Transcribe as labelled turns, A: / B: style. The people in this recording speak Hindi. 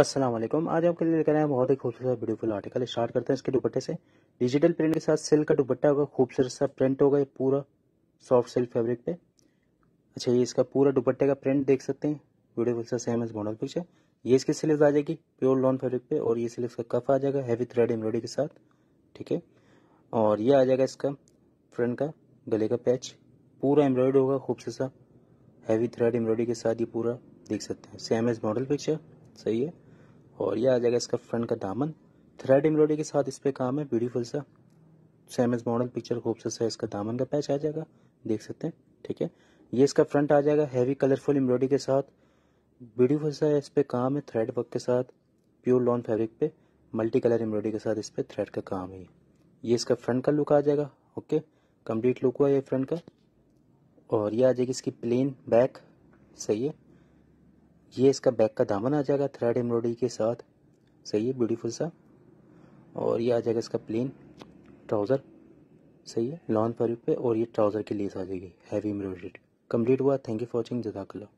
A: असलम आज आपके लिए लेकर आए बहुत ही खूबसूरत ब्यूटीफुल आर्टिकल स्टार्ट करते हैं इसके दुपट्टे से डिजिटल प्रिंट के साथ सिल्क का दुपट्टा होगा खूबसूरत सा प्रिंट होगा ये पूरा सॉफ्ट सिल्क फैब्रिक पे अच्छा ये इसका पूरा दुपट्टे का प्रिंट देख सकते हैं ब्यूटीफुल सा सेम एज मॉडल पिक्चर ये इसकी स्लीव्स आ जाएगी प्योर लॉन फेब्रिक पे और ये स्लीव्स का कफ आ जाएगा हैवी थ्रेड एम्ब्रॉयडरी के साथ ठीक है और ये आ जाएगा इसका फ्रंट का गले का पैच पूरा एम्ब्रॉयड होगा खूबसूरत सा हैवी थ्रेड एम्ब्रॉयडरी के साथ ये पूरा देख सकते हैं सेम एज मॉडल पिक्चर सही है और यह आ जाएगा इसका फ्रंट का दामन थ्रेड एम्ब्रॉयडरी के साथ इस पर काम है ब्यूटीफुल सा सेम एज मॉडल पिक्चर खूबसूरत सा इसका दामन का पैच आ जाएगा देख सकते हैं ठीक है ये इसका फ्रंट आ जाएगा हैवी कलरफुल एम्ब्रॉयडरी के साथ ब्यूटीफुल सा इस पर काम है थ्रेड वर्क के साथ प्योर लॉन फैब्रिक पे मल्टी कलर एम्ब्रॉयडरी के साथ इस पर थ्रेड का काम है ये इसका फ्रंट का लुक आ जाएगा ओके कंप्लीट लुक हुआ ये फ्रंट का और ये आ जाएगी इसकी प्लेन बैक सही है ये इसका बैक का दामन आ जाएगा थ्रेड एम्ब्रॉयडरी के साथ सही है ब्यूटीफुल सा और ये आ जाएगा इसका प्लेन ट्राउज़र सही है लॉन्ग पर पे और ये ट्राउज़र की लेस आ जाएगी हैवी एम्ब्रॉयडरी कंप्लीट हुआ थैंक यू फॉर वॉचिंग जदाकला